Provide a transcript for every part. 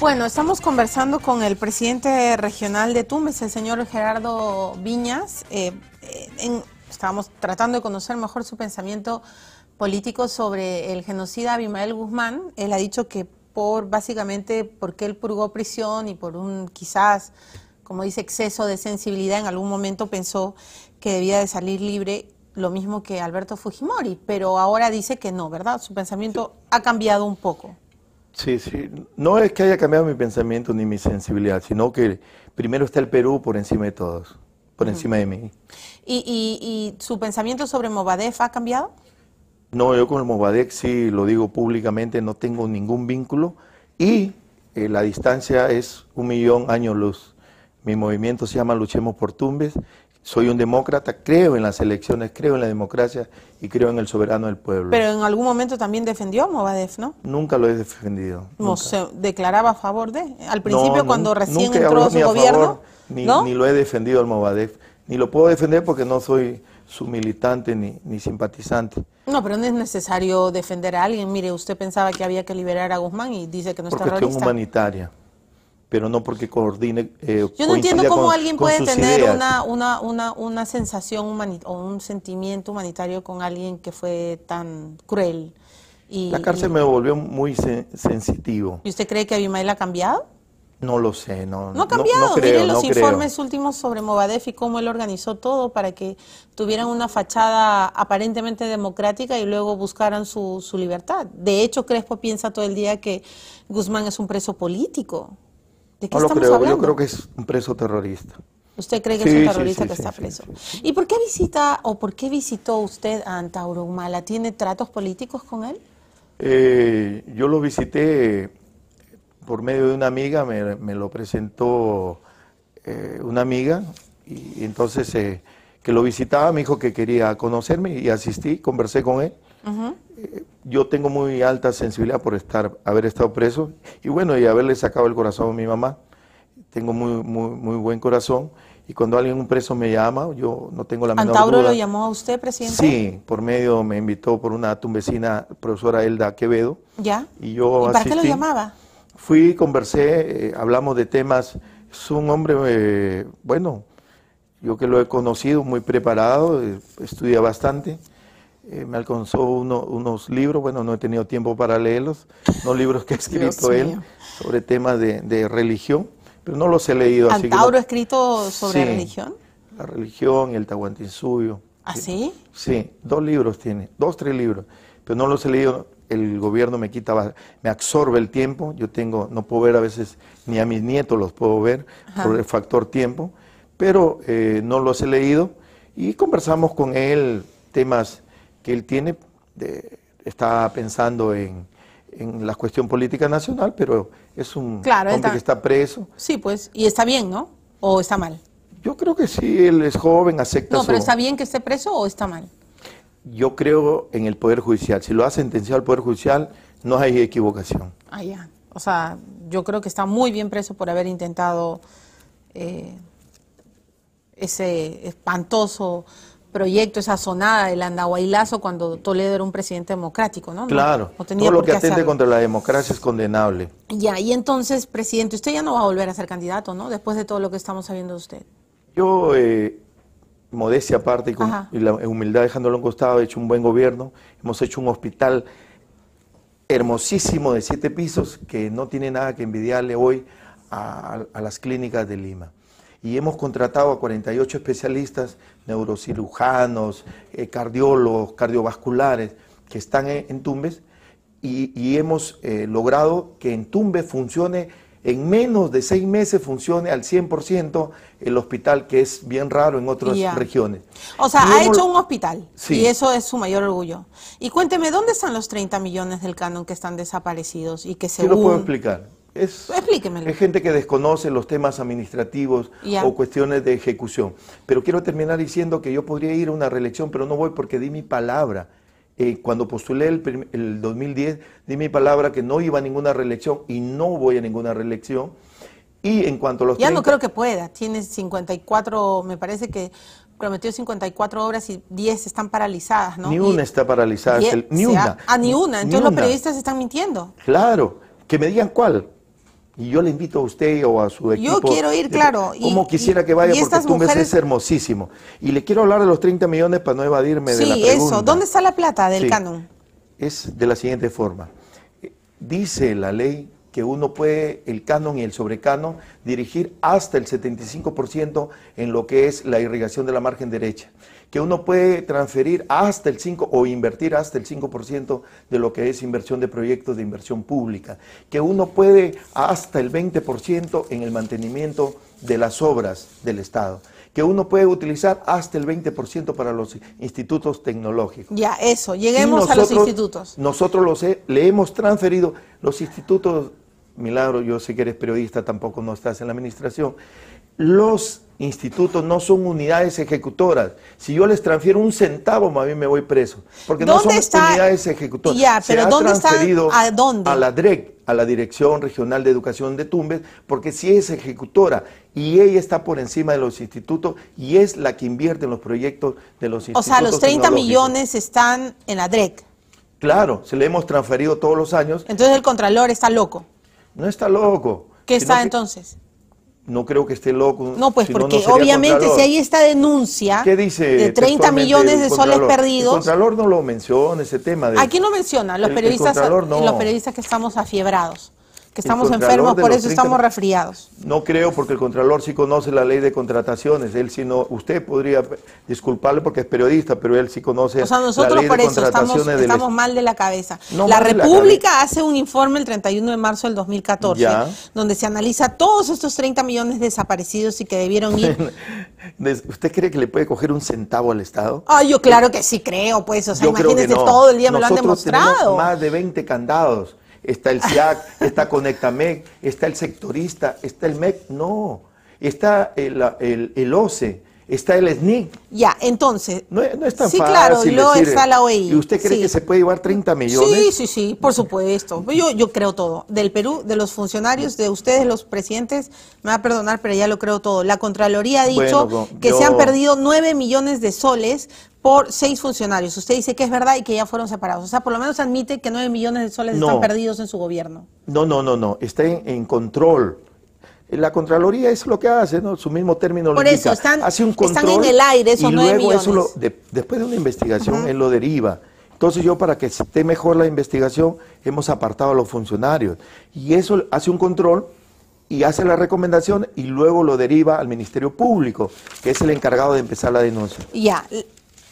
Bueno, estamos conversando con el presidente regional de Tumbes, el señor Gerardo Viñas. Eh, eh, estábamos tratando de conocer mejor su pensamiento político sobre el genocida Abimael Guzmán. Él ha dicho que por básicamente porque él purgó prisión y por un quizás, como dice, exceso de sensibilidad, en algún momento pensó que debía de salir libre, lo mismo que Alberto Fujimori, pero ahora dice que no, ¿verdad? Su pensamiento ha cambiado un poco. Sí, sí. No es que haya cambiado mi pensamiento ni mi sensibilidad, sino que primero está el Perú por encima de todos, por encima de mí. ¿Y, su pensamiento sobre Movadef ha cambiado? No, yo con el Movadef sí lo digo públicamente, no tengo ningún vínculo y eh, la distancia es un millón años luz. Mi movimiento se llama Luchemos por Tumbes soy un demócrata, creo en las elecciones, creo en la democracia y creo en el soberano del pueblo. Pero en algún momento también defendió a Movadef, ¿no? Nunca lo he defendido. No, se declaraba a favor de. Al principio, cuando recién entró su gobierno. ni, ni, lo he defendido al Movadef. Ni lo puedo defender porque no soy su militante ni, simpatizante. No, pero no es necesario defender a alguien. Mire, usted pensaba que había que liberar a Guzmán y dice que no está terrorista. una cuestión humanitaria pero no porque coordine. Eh, Yo no entiendo cómo alguien puede tener una, una, una, una sensación o un sentimiento humanitario con alguien que fue tan cruel. Y, la cárcel me volvió muy sensitivo. ¿Y usted cree que Abimael ha cambiado? No lo sé, no. No ha cambiado. Miren los informes últimos sobre Movadef y cómo él organizó todo para que tuvieran una fachada aparentemente democrática y luego buscaran su, su libertad. De hecho, Crespo piensa todo el día que Guzmán es un preso político yo creo que es un preso terrorista. ¿Usted cree que es un terrorista que está preso? ¿Y por qué visita o por qué visitó usted a Antauro ¿Tiene tratos políticos con él? Eh, yo lo visité por medio de una amiga, me, lo presentó eh, una amiga, y, entonces eh, que lo visitaba me dijo que quería conocerme y asistí, conversé con él yo tengo muy alta sensibilidad por estar, haber estado preso y bueno, y haberle sacado el corazón a mi mamá. Tengo muy, muy, buen corazón y cuando alguien, un preso, me llama, yo no tengo la menor ¿Antauro lo llamó a usted, presidente? Sí, por medio, me invitó por una tumbecina, profesora Elda Quevedo. ¿Ya? Y yo para qué lo llamaba? Fui, conversé, eh, hablamos de temas. Es un hombre, eh, bueno, yo que lo he conocido, muy preparado, eh, estudia bastante. Eh, me alcanzó unos libros, bueno, no he tenido tiempo para leerlos, unos libros que ha escrito él sobre temas de, religión, pero no los he leído. ¿Antauro así escrito sobre religión? La religión, el Tahuantinsuyo. ¿Ah, sí? Sí, dos libros tiene, dos, tres libros, pero no los he leído. El gobierno me quita, me absorbe el tiempo. Yo tengo, no puedo ver a veces ni a mis nietos los puedo ver por el factor tiempo, pero eh, no los he leído y conversamos con él temas él tiene, está pensando en, la cuestión política nacional, pero es un claro, hombre que está preso. Sí, pues, y está bien, ¿no? ¿O está mal? Yo creo que sí, él es joven, acepta No, pero ¿está bien que esté preso o está mal? Yo creo en el Poder Judicial. Si lo ha sentenciado el Poder Judicial, no hay equivocación. Ah, ya. O sea, yo creo que está muy bien preso por haber intentado eh, ese espantoso proyecto, esa sonada del andahuaylazo cuando Toledo era un presidente democrático, ¿no? Claro, todo lo que atente contra la democracia es condenable. Ya, y entonces, presidente, usted ya no va a volver a ser candidato, ¿no? Después de todo lo que estamos sabiendo de usted. Yo, eh, modestia aparte y, con, la humildad dejándolo a costado, he hecho un buen gobierno, hemos hecho un hospital hermosísimo de siete pisos que no tiene nada que envidiarle hoy a las clínicas de Lima y hemos contratado a 48 especialistas, neurocirujanos, eh, cardiólogos, cardiovasculares, que están en, Tumbes y, hemos eh, logrado que en Tumbes funcione, en menos de seis meses funcione al 100% el hospital, que es bien raro en otras regiones. O sea, ha hecho un hospital sí. y eso es su mayor orgullo. Y cuénteme, ¿dónde están los 30 millones del canon que están desaparecidos y que según... lo puedo explicar. Es, Hay gente que desconoce los temas administrativos o cuestiones de ejecución. Pero quiero terminar diciendo que yo podría ir a una reelección, pero no voy porque di mi palabra. Eh, cuando postulé el, 2010, di mi palabra que no iba a ninguna reelección y no voy a ninguna reelección. Y en cuanto a los... Ya no creo que pueda. Tiene 54, me parece que prometió 54 obras y 10 están paralizadas, ¿no? Ni una está paralizada. ni una. Ah, ni una. Entonces los periodistas están mintiendo. Claro. Que me digan cuál. Y yo le invito a usted o a su equipo. Yo quiero ir, claro. Como quisiera que vaya, porque tú es hermosísimo. Y le quiero hablar de los 30 millones para no evadirme de la pregunta. Sí, eso. ¿Dónde está la plata del canon? Es de la siguiente forma. Dice la ley que uno puede, el canon y el sobrecano dirigir hasta el 75% en lo que es la irrigación de la margen derecha que uno puede transferir hasta el 5 o invertir hasta el 5% de lo que es inversión de proyectos de inversión pública, que uno puede hasta el 20% en el mantenimiento de las obras del Estado que uno puede utilizar hasta el 20% para los institutos tecnológicos. Ya, eso, lleguemos a los institutos. Nosotros los le hemos transferido los institutos, Milagro, yo sé que eres periodista, tampoco no estás en la administración, los institutos no son unidades ejecutoras. Si yo les transfiero un centavo, a mí me voy preso, porque no son unidades ejecutoras. Ya, pero ¿dónde transferido ¿A, a la DREC, a la Dirección Regional de Educación de Tumbes, porque sí es ejecutora y ella está por encima de los institutos y es la que invierte en los proyectos de los institutos. O sea, los 30 millones están en la DREC. Claro, se le hemos transferido todos los años. Entonces el Contralor está loco. No está loco. ¿Qué está entonces? no creo que esté loco. No, pues porque obviamente si hay esta denuncia de 30 millones de soles perdidos. El Contralor no lo menciona ese tema. De, Aquí no menciona, los, periodistas, los periodistas que estamos afiebrados estamos enfermos, por eso estamos resfriados. No creo, porque el Contralor sí conoce la ley de contrataciones. Él sí no, usted podría disculparle porque es periodista, pero él sí conoce o sea, nosotros por eso Estamos, mal de la cabeza. la República hace un informe el 31 de marzo del 2014, donde se analiza todos estos 30 millones desaparecidos y que debieron ir. ¿Usted cree que le puede coger un centavo al Estado? Ay, yo claro que sí creo, pues. O sea, imagínense, todo el día me lo han demostrado. más de 20 candados está el CiaC, está Conectamec, está el sectorista, está el MEC, no, está el, el, OCE, está el SNIC. Ya, entonces. No, no es tan sí, claro, y está la OEI. ¿Y usted cree que se puede llevar 30 millones? Sí, sí, sí, por supuesto. Yo, yo creo todo. Del Perú, de los funcionarios, de ustedes, los presidentes, me va a perdonar, pero ya lo creo todo. La Contraloría ha dicho que se han perdido 9 millones de soles por seis funcionarios. Usted dice que es verdad y que ya fueron separados. O sea, por lo menos admite que nueve millones de soles están perdidos en su gobierno. No, no, no, no. Está en, control. La Contraloría es lo que hace, ¿no? Su mismo término lo dice. Están, hace un control están en el aire esos y millones. después de una investigación, él lo deriva. Entonces yo, para que esté mejor la investigación, hemos apartado a los funcionarios. Y eso hace un control y hace la recomendación y luego lo deriva al Ministerio Público, que es el encargado de empezar la denuncia. Ya,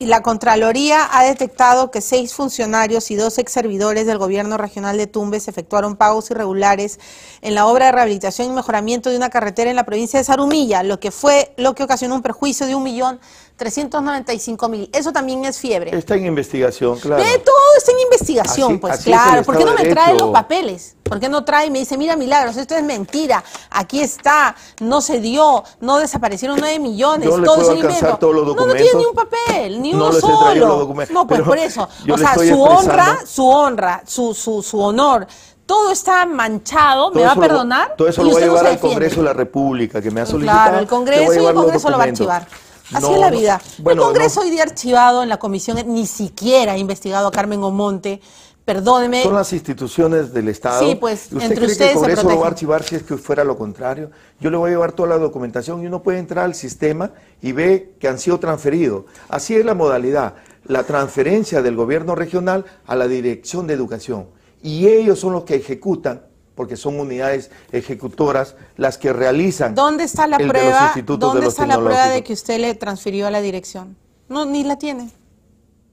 la Contraloría ha detectado que seis funcionarios y dos ex servidores del Gobierno Regional de Tumbes efectuaron pagos irregulares en la obra de rehabilitación y mejoramiento de una carretera en la provincia de Sarumilla, lo que fue lo que ocasionó un perjuicio de un millón 395 mil. Eso también es fiebre. Está en investigación, eh, claro. todo está en investigación, pues claro. ¿Por qué no me trae los papeles? ¿Por qué no trae y me dice, mira, Milagros, esto es mentira, aquí está, no se dio, no desaparecieron 9 millones, No todo es un Todos los documentos, no, no tiene ni un papel, ni uno solo. no, pues por eso. O sea, su honra, su honra, su, honor todo está manchado, me va a perdonar. todo eso lo va a llevar al Congreso de la República, que me ha solicitado. Claro, el Congreso y el Congreso lo va a archivar. Así es la vida. el Congreso hoy día archivado en la comisión eh, ni siquiera ha investigado a Carmen Omonte. Perdóneme. Son las instituciones del Estado. Sí, pues, ¿Usted entre cree ustedes que el Congreso lo va a archivar si es que fuera lo contrario? Yo le voy a llevar toda la documentación y uno puede entrar al sistema y ve que han sido transferidos. Así es la modalidad, la transferencia del gobierno regional a la Dirección de Educación. Y ellos son los que ejecutan porque son unidades ejecutoras las que realizan. ¿Dónde está la prueba? De ¿Dónde está la prueba de que usted le transfirió a la dirección? No, ni la tiene.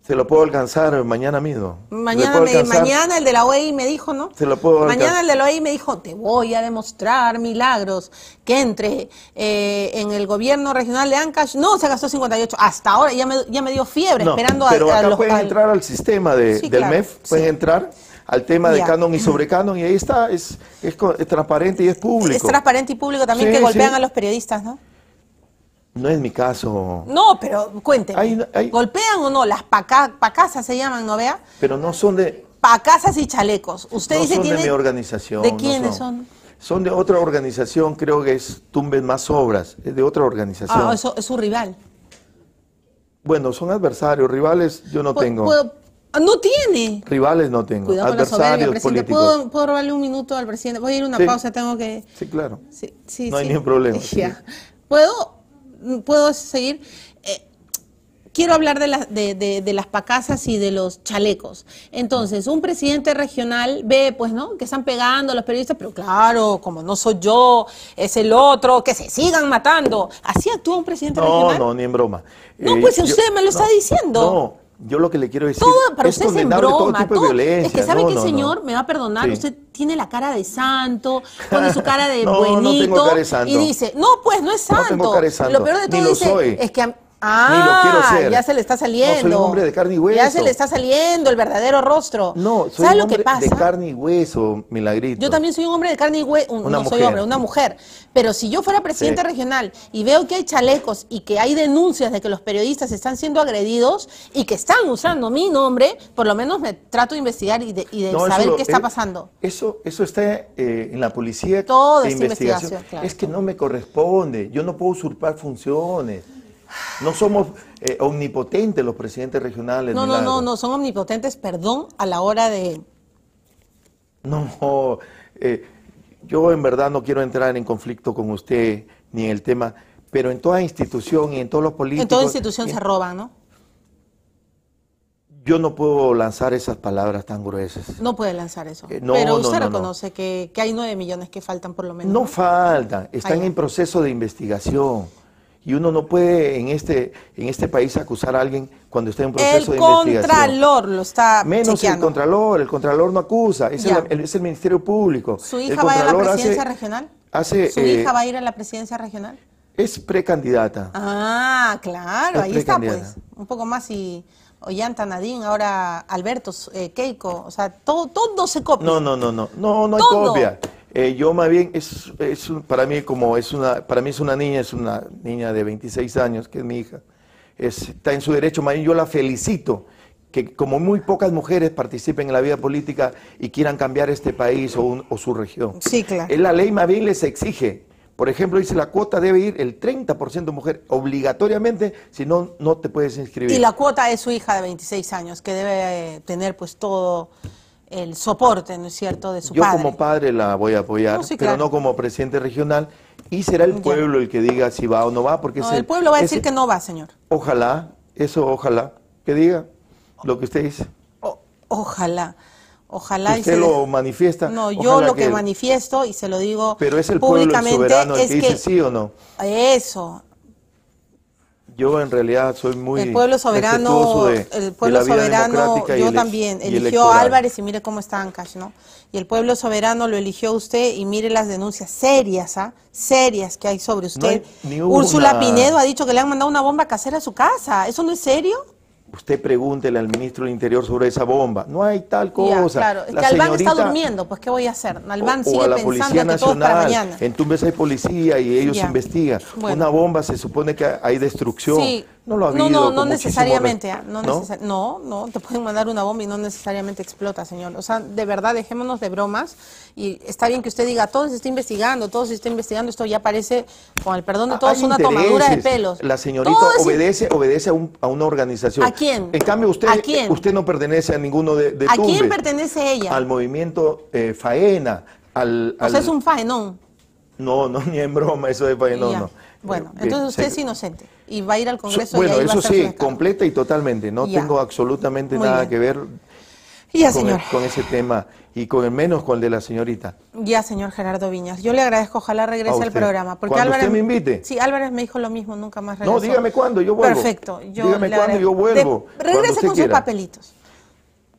Se lo puedo alcanzar mañana mismo. Mañana, el de la OEI me dijo, ¿no? Se Mañana el de la OEI me dijo, te voy a demostrar milagros que entre eh, en el gobierno regional de Ancash. No, se gastó 58. Hasta ahora ya me, dio fiebre esperando a, pero acá pueden entrar al sistema del MEF, pueden entrar al tema de canon y sobre canon y ahí está, es, es, transparente y es público. Es transparente y público también que golpean a los periodistas, ¿no? No es mi caso. No, pero cuénteme. ¿Golpean o no? Las pacasas se llaman, ¿no vea? Pero no son de... Pacasas y chalecos. Usted no dice son de mi organización. ¿De quiénes son? son? de otra organización, creo que es Tumben Más Obras, es de otra organización. Ah, eso es su rival. Bueno, son adversarios, rivales yo no tengo. Ah, no tiene. Rivales no tengo. Cuidado Adversarios con la ¿Puedo, ¿Puedo, robarle un minuto al presidente? Voy a ir a una pausa, tengo que... Sí, claro. no hay ningún problema. ¿Puedo, ¿Puedo seguir? Eh, quiero hablar de, las de, las pacasas y de los chalecos. Entonces, un presidente regional ve, pues, ¿no? Que están pegando los periodistas, pero claro, como no soy yo, es el otro, que se sigan matando. ¿Así actúa un presidente regional? No, no, ni en broma. No, eh, pues usted me lo está diciendo. No yo lo que le quiero decir todo, para es usted es en broma, de violencia. Es que sabe que el señor me va a perdonar, usted tiene la cara de santo, pone su cara de buenito y dice, no, pues no es santo. santo. Lo peor de todo dice, es que... Ah, ya se le está saliendo. No soy un hombre de carne y hueso. Ya se le está saliendo el verdadero rostro. No, soy un hombre de carne y hueso, milagrito. Yo también soy un hombre de carne y hueso, no soy hombre, una mujer. Pero si yo fuera presidente regional y veo que hay chalecos y que hay denuncias de que los periodistas están siendo agredidos y que están usando mi nombre, por lo menos me trato de investigar y de, saber qué está pasando. Eso, eso está eh, en la policía. Todo de investigación. claro. Es que no me corresponde, yo no puedo usurpar funciones. No somos eh, omnipotentes los presidentes regionales. No, no, no, no, son omnipotentes, perdón, a la hora de... No, eh, yo en verdad no quiero entrar en conflicto con usted ni en el tema, pero en toda institución y en todos los políticos... En toda institución se roban, ¿no? Yo no puedo lanzar esas palabras tan gruesas. No puede lanzar eso. Eh, pero usted reconoce que, hay nueve millones que faltan por lo menos. No faltan, están en proceso de investigación. Y uno no puede en este, en este país acusar a alguien cuando está en un proceso de investigación. El Contralor lo está Menos el Contralor, el Contralor no acusa, es, el, Ministerio Público. ¿Su hija va a ir a la presidencia regional? Hace, ¿Su eh, hija va a ir a la presidencia regional? Es precandidata. Ah, claro, ahí está pues. Un poco más y... Ollanta, Nadine, ahora Alberto, eh, Keiko, o sea, todo, todo se copia. No, no, no, no, no, no hay copia. Eh, yo más bien, es, para mí como es una, para mí es una niña, es una niña de 26 años, que es mi hija, está en su derecho, más yo la felicito, que como muy pocas mujeres participen en la vida política y quieran cambiar este país o, su región. Sí, claro. la ley más bien les exige, por ejemplo, dice la cuota debe ir el 30% mujer obligatoriamente, si no, no te puedes inscribir. Y la cuota es su hija de 26 años, que debe eh, tener pues todo el soporte, ¿no es cierto?, de su Yo padre. Yo como padre la voy a apoyar, pero no como presidente regional. Y será el pueblo el que diga si va o no va, porque no, el pueblo va a decir que no va, señor. Ojalá, eso ojalá, que diga lo que usted dice. ojalá. Ojalá usted se lo manifiesta. No, yo lo que, manifiesto y se lo digo pero es el públicamente el el que, dice sí o no. Eso, yo en realidad soy muy el pueblo soberano el pueblo soberano yo también eligió Álvarez y mire cómo está Ancash no y el pueblo soberano lo eligió usted y mire las denuncias serias ¿ah? serias que hay sobre usted Úrsula Pinedo ha dicho que le han mandado una bomba casera a su casa eso no es serio usted pregúntele al ministro del Interior sobre esa bomba. No hay tal cosa. claro, es que Albán está durmiendo, pues ¿qué voy a hacer? Albán sigue o a la Nacional, En Tumbes hay policía y ellos investigan. Una bomba se supone que hay destrucción. No lo ha No, no, no necesariamente. No, ¿no? no, te pueden mandar una bomba y no necesariamente explota, señor. O sea, de verdad, dejémonos de bromas. Y está bien que usted diga, todo se está investigando, todo se está investigando. Esto ya parece, con el perdón de ah, todos, una tomadura de pelos. La señorita obedece obedece a, una organización. ¿A quién? En cambio, usted, usted no pertenece a ninguno de, de ¿A quién pertenece ella? Al movimiento eh, Faena. Al, O sea, es un faenón. No, no, ni en broma eso de faenón, no. Bueno, entonces usted es inocente y va a ir al Congreso. bueno, eso sí, completa y totalmente. No tengo absolutamente nada que ver con, ese tema y con el menos con el de la señorita. Ya, señor Gerardo Viñas. Yo le agradezco, ojalá regrese al programa. Porque Cuando me invite. Sí, Álvarez me dijo lo mismo, nunca más regresó. No, dígame cuándo, yo vuelvo. Perfecto. Yo dígame cuándo, yo vuelvo. regrese con sus papelitos.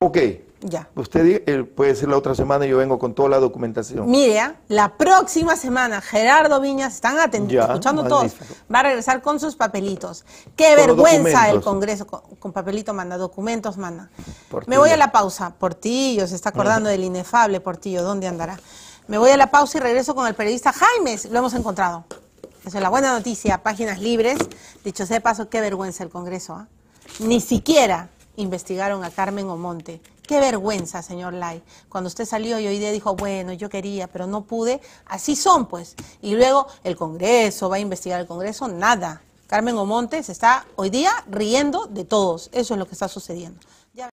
Ok. Ya. Usted eh, puede ser la otra semana y yo vengo con toda la documentación. Mire, la próxima semana Gerardo Viñas, están atentos, escuchando todos, va a regresar con sus papelitos. Qué vergüenza el Congreso, con, papelito manda, documentos manda. Me voy a la pausa. Portillo, se está acordando del inefable Portillo, ¿dónde andará? Me voy a la pausa y regreso con el periodista Jaimes, lo hemos encontrado. Esa es la buena noticia, páginas libres. Dicho sea de paso, qué vergüenza el Congreso. ¿ah? Ni siquiera investigaron a Carmen Omonte, Qué vergüenza, señor Lai. Cuando usted salió y hoy día dijo, bueno, yo quería, pero no pude. Así son, pues. Y luego el Congreso, va a investigar el Congreso, nada. Carmen Omonte se está hoy día riendo de todos. Eso es lo que está sucediendo.